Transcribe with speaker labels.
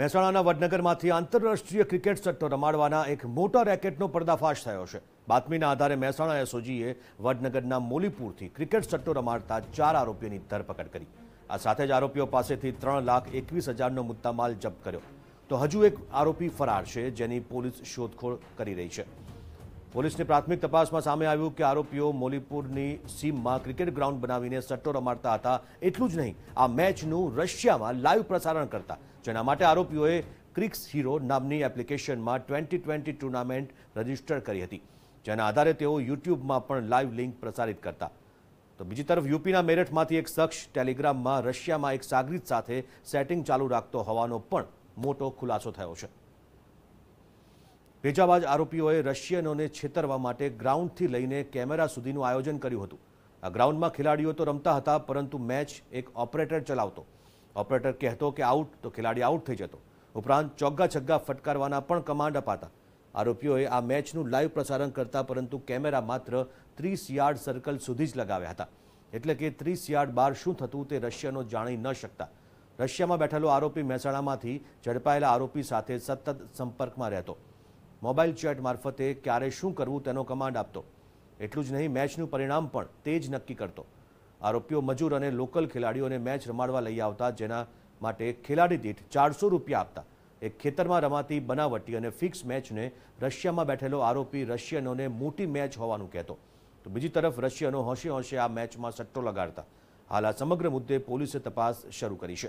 Speaker 1: मेहसाणा वडनगरમાંથી આંતરરાષ્ટ્રીય ક્રિકેટ સટ્ટો રમવાવાનો એક મોટો રેકેટનો પડદો ફાટ્યો છે બાતમીના આધારે મહેસાણા એસઓજીએ વડનગરના મોલીપુરથી ક્રિકેટ સટ્ટો રમતા ચાર આરોપીની ધરપકડ કરી આ સાથે જ આરોપીઓ પાસેથી 3,21,000 નો મુદ્દામાલ જપ્ત કર્યો તો હજુ એક આરોપી ફરાર છે જેની પોલીસ શోధખોળ કરી રહી છે પોલીસને પ્રાથમિક તપાસમાં સામે આવ્યું કે આરોપીઓ મોલીપુરની સીમ મા ક્રિકેટ ગ્રાઉન્ડ બનાવીને સટ્ટો રમતા હતા એટલું જ નહીં આ મેચનું રશિયામાં લાઇવ પ્રસારણ કરતા જેના માટે આરોપીઓએ ક્રિક્સ હીરો નામની એપ્લિકેશન માં 2020 ટુર્નામેન્ટ રજીસ્ટર કરી હતી જેના આધારે તેઓ YouTube માં પણ લાઇવ લિંક પ્રસારિત કરતા તો બીજી તરફ યુપીના મેરિટમાંથી એક સક્ષ ટેલિગ્રામમાં રશિયામાં એક સાગરિત સાથે સેટિંગ ચાલુ રાખતો હોવાનો પણ મોટો ખુલાસો થયો છે રિજાબાજ આરઓપીઓએ રશિયનોને છેતરવા માટે ગ્રાઉન્ડથી લઈને કેમેરા સુધીનું આયોજન કર્યું હતું આ ગ્રાઉન્ડમાં ખેલાડીઓ તો રમતા હતા પરંતુ મેચ એક ઓપરેટર ચલાવતો ઓપરેટર કહેતો કે આઉટ તો ખેલાડી આઉટ થઈ જતો ઉપરાંત ચોग्गा છग्गा ફટકારવાના પણ કમાન્ડ અપાતા આરઓપીઓએ આ મેચનું લાઇવ પ્રસારણ કરતા પરંતુ કેમેરા માત્ર 30 યાર્ડ સર્કલ સુધી જ લગાવ્યા હતા એટલે કે 30 યાર્ડ બહાર શું થતું તે રશિયનો જાણી ન શકતા રશિયામાં બેઠેલો આરોપી મહેસાણામાંથી જડપાયેલા આરોપી સાથે સતત સંપર્કમાં રહેતો મોબાઇલ ચેટ મારફતે ક્યારે શું કરવું તેનો કમાન્ડ આપતો એટલું જ નહીં મેચ નું પરિણામ પણ તેજ નક્કી કરતો આરોપીઓ મજૂર અને લોકલ ખેલાડીઓને મેચ રમાડવા લઈ આવતા જેના માટે ખેલાડી દીઠ 400 રૂપિયા આપતા એક ખેતરમાં રમાતી બનાવટી અને ફિક્સ મેચ ને રશિયામાં બેઠેલા આરોપી રશિયનોને મોટી મેચ હોવાનું કહેતો તો બીજી તરફ રશિયનો હશે હશે આ મેચમાં સટ્ટો લગાડતા હાલ આ સમગ્ર મુદ્દે પોલીસે તપાસ શરૂ કરી છે